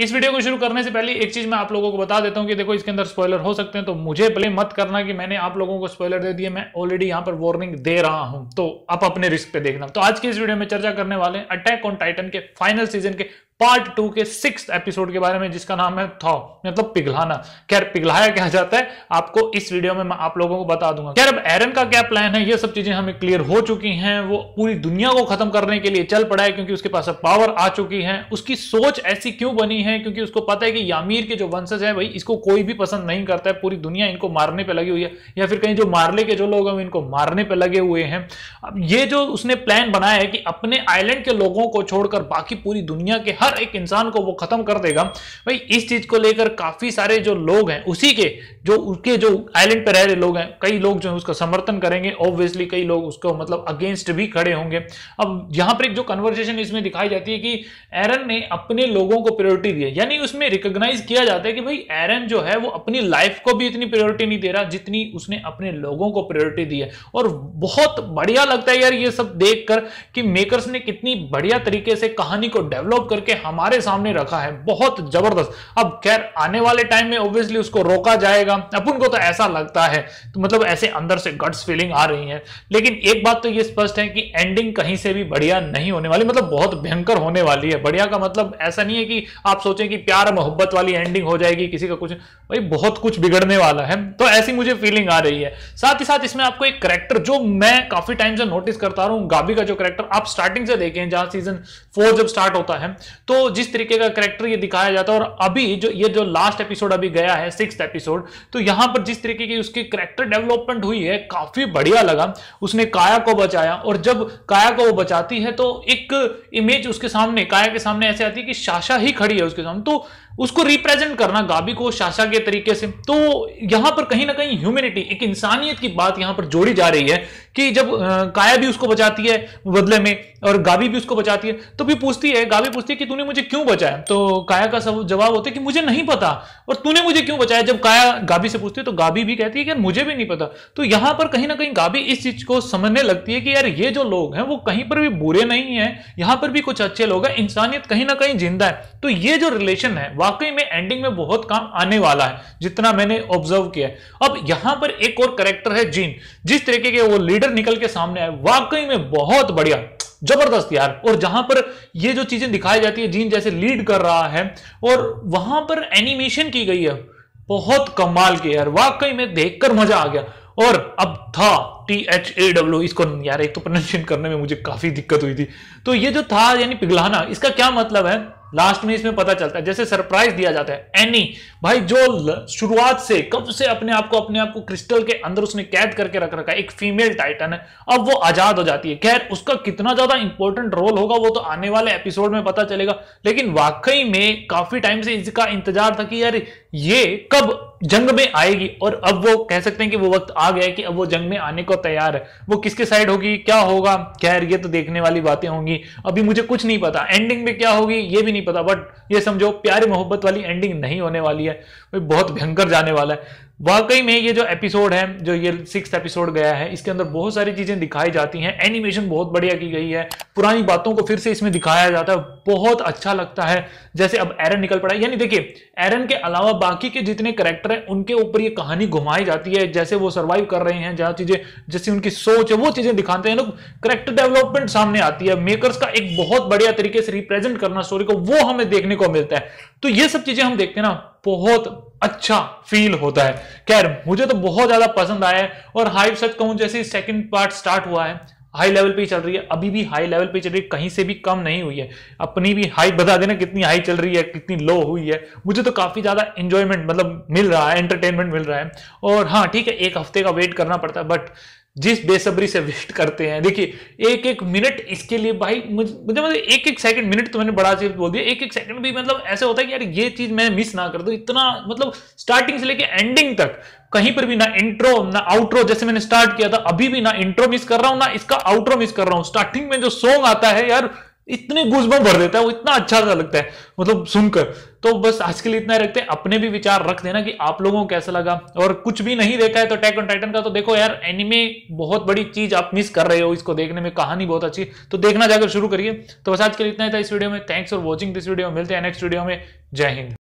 इस वीडियो को शुरू करने से पहले एक चीज मैं आप लोगों को बता देता हूँ कि देखो इसके अंदर स्पॉयलर हो सकते हैं तो मुझे भले मत करना कि मैंने आप लोगों को स्पॉयलर दे दिए मैं ऑलरेडी यहाँ पर वार्निंग दे रहा हूँ तो आप अपने रिस्क पे देखना तो आज की इस वीडियो में चर्चा करने वाले अटैक ऑन टाइटन के फाइनल सीजन के पार्ट टू के सिक्स एपिसोड के बारे में जिसका नाम है थॉ मतलब पिघलाना खैर पिघलाया क्या जाता है आपको इस वीडियो में मैं आप लोगों को बता दूंगा खैर अब एरन का क्या प्लान है ये सब चीजें हमें क्लियर हो चुकी हैं वो पूरी दुनिया को खत्म करने के लिए चल पड़ा है क्योंकि उसके पास अब पावर आ चुकी है उसकी सोच ऐसी क्यों बनी है क्योंकि उसको पता है कि यामीर के जो वंशज है भाई इसको कोई भी पसंद नहीं करता है पूरी दुनिया इनको मारने पर लगी हुई है या फिर कहीं जो मारले के जो लोग हैं इनको मारने पर लगे हुए हैं अब ये जो उसने प्लान बनाया है कि अपने आइलैंड के लोगों को छोड़कर बाकी पूरी दुनिया के हर हर एक इंसान को वो खत्म कर देगा भाई इस चीज को लेकर काफी सारे जो लोग हैं उसी के जो उसके जो आइलैंड पर रह रहे लोग हैं कई लोग जो है उसका समर्थन करेंगे ऑब्वियसली कई लोग उसको मतलब अगेंस्ट भी खड़े होंगे अब यहां पर एक जो कन्वर्सेशन इसमें दिखाई जाती है कि एरन ने अपने लोगों को प्रियोरिटी दी यानी उसमें रिकोगनाइज किया जाता है कि भाई एरन जो है वो अपनी लाइफ को भी इतनी प्रियोरिटी नहीं दे रहा जितनी उसने अपने लोगों को प्रियोरिटी दी है और बहुत बढ़िया लगता है यार ये सब देखकर कि मेकर्स ने कितनी बढ़िया तरीके से कहानी को डेवलप करके हमारे सामने रखा है बहुत जबरदस्त अब खैर आने वाले टाइम में ऑब्वियसली उसको रोका जाएगा अपन को तो ऐसा लगता है तो मतलब ऐसे अंदर से गट्स फीलिंग आ रही है लेकिन एक बात तो ये स्पष्ट है कि एंडिंग कहीं से भी बढ़िया नहीं होने वाली मतलब बहुत भयंकर होने वाली है बढ़िया का मतलब ऐसा नहीं है कि आप सोचें कि प्यार मोहब्बत वाली एंडिंग हो जाएगी किसी का कुछ भाई बहुत कुछ बिगड़ने वाला है तो ऐसी मुझे फीलिंग आ रही है साथ ही साथ इसमें आपको एक करेक्टर जो मैं काफी टाइम से नोटिस करता रहा हूं गाबी का जो करेक्टर आप स्टार्टिंग से देखें जहां सीजन फोर जब स्टार्ट होता है तो जिस तरीके का करेक्टर ये दिखाया जाता है और अभी जो ये जो लास्ट एपिसोड अभी गया है सिक्स एपिसोड तो यहां पर जिस तरीके की उसकी करेक्टर डेवलपमेंट हुई है काफी बढ़िया लगा उसने काया को बचाया और जब काया को वो बचाती है तो एक इमेज उसके सामने काया के सामने ऐसे आती है कि शाशा ही खड़ी है उसके सामने तो उसको रिप्रेजेंट करना गाबी को शाशा के तरीके से तो यहां पर कहीं ना कहीं ह्यूमिनिटी एक इंसानियत की बात यहां पर जोड़ी जा रही है कि जब काया भी उसको बचाती है बदले में और गाबी भी उसको बचाती है तो भी पूछती है गाबी पूछती है कि तूने मुझे क्यों बचाया तो काया का सब जवाब होता है कि मुझे नहीं पता और तूने मुझे क्यों बचाया जब काया गाबी से पूछती है तो गाबी भी कहती है कि मुझे भी नहीं पता तो यहां पर कहीं ना कहीं गाबी इस चीज को समझने लगती है कि यार ये जो लोग हैं वो कहीं पर भी बुरे नहीं है यहां पर भी कुछ अच्छे लोग हैं इंसानियत कहीं ना कहीं जिंदा है तो ये जो रिलेशन है वाकई में एंडिंग में बहुत काम आने वाला है जितना मैंने ऑब्जर्व किया है अब यहां पर एक और करेक्टर है जीन जिस तरीके के वो लीडर निकल के सामने आए वाकई में बहुत बढ़िया जबरदस्त यार और जहां पर ये जो चीजें दिखाई जाती है जीन जैसे लीड कर रहा है और वहां पर एनिमेशन की गई है बहुत कमाल की यार वाकई में देखकर मजा आ गया और अब था टी एच ए डब्ल्यू इसको यार एक तो प्रोनाउंसिएशन करने में मुझे काफी दिक्कत हुई थी तो ये जो था यानी पिघलाना इसका क्या मतलब है लास्ट में इसमें पता चलता है जैसे सरप्राइज दिया जाता है एनी भाई जो शुरुआत से कब से अपने आप को अपने आप को क्रिस्टल के अंदर उसने कैद करके रख रखा है एक फीमेल टाइटन है अब वो आजाद हो जाती है खैर उसका कितना ज्यादा इंपॉर्टेंट रोल होगा वो तो आने वाले एपिसोड में पता चलेगा लेकिन वाकई में काफी टाइम से इसका इंतजार था कि यार ये कब जंग में आएगी और अब वो कह सकते हैं कि वो वक्त आ गया है कि अब वो जंग में आने को तैयार है वो किसके साइड होगी क्या होगा खैर ये तो देखने वाली बातें होंगी अभी मुझे कुछ नहीं पता एंडिंग में क्या होगी ये भी नहीं पता बट ये समझो प्यारे मोहब्बत वाली एंडिंग नहीं होने वाली है बहुत भयंकर जाने वाला है वाकई में ये जो एपिसोड है जो ये सिक्स एपिसोड गया है इसके अंदर बहुत सारी चीजें दिखाई जाती हैं एनिमेशन बहुत बढ़िया की गई है पुरानी बातों को फिर से इसमें दिखाया जाता है बहुत अच्छा लगता है जैसे अब एरन निकल पड़ा है यानी देखिए एरन के अलावा बाकी के जितने करेक्टर हैं उनके ऊपर ये कहानी घुमाई जाती है जैसे वो सर्वाइव कर रहे हैं जहाँ चीजें जैसे उनकी सोच है वो चीजें दिखाते हैं लोग करेक्टर डेवलपमेंट सामने आती है मेकर्स का एक बहुत बढ़िया तरीके से रिप्रेजेंट करना स्टोरी को वो हमें देखने को मिलता है तो ये सब चीजें हम देखते हैं ना बहुत अच्छा फील होता है खैर मुझे तो बहुत ज्यादा पसंद आया है और हाइप सच कहूं जैसे सेकंड पार्ट स्टार्ट हुआ है हाई लेवल पे चल रही है अभी भी हाई लेवल पे चल रही है कहीं से भी कम नहीं हुई है अपनी भी हाई बता देना कितनी हाई चल रही है कितनी लो हुई है मुझे तो काफ़ी ज़्यादा इंजॉयमेंट मतलब मिल रहा है एंटरटेनमेंट मिल रहा है और हाँ ठीक है एक हफ्ते का वेट करना पड़ता है बट जिस बेसब्री से वेट करते हैं देखिए एक एक मिनट इसके लिए भाई मुझे मतलब एक एक सेकंड मिनट तो मैंने बड़ा चीज बोल दिया एक एक सेकंड भी मतलब ऐसे होता है कि यार ये चीज मैं मिस ना कर दू इतना मतलब स्टार्टिंग से लेके एंडिंग तक कहीं पर भी ना इंट्रो ना आउट्रो जैसे मैंने स्टार्ट किया था अभी भी ना इंट्रो मिस कर रहा हूं ना इसका आउट्रो मिस कर रहा हूं स्टार्टिंग में जो सॉन्ग आता है यार इतने गुजबम भर देता है वो इतना अच्छा सा लगता है मतलब सुनकर तो बस आज के लिए इतना रखते हैं अपने भी विचार रख देना कि आप लोगों को कैसा लगा और कुछ भी नहीं देखा है तो टैक ऑन टाइटन का तो देखो यार एनिमे बहुत बड़ी चीज आप मिस कर रहे हो इसको देखने में कहानी बहुत अच्छी तो देखना जाकर शुरू करिए तो बस आज के लिए इतना ही था इस वीडियो में thanks for watching this video मिलते हैं नेक्स्ट वीडियो में जय हिंद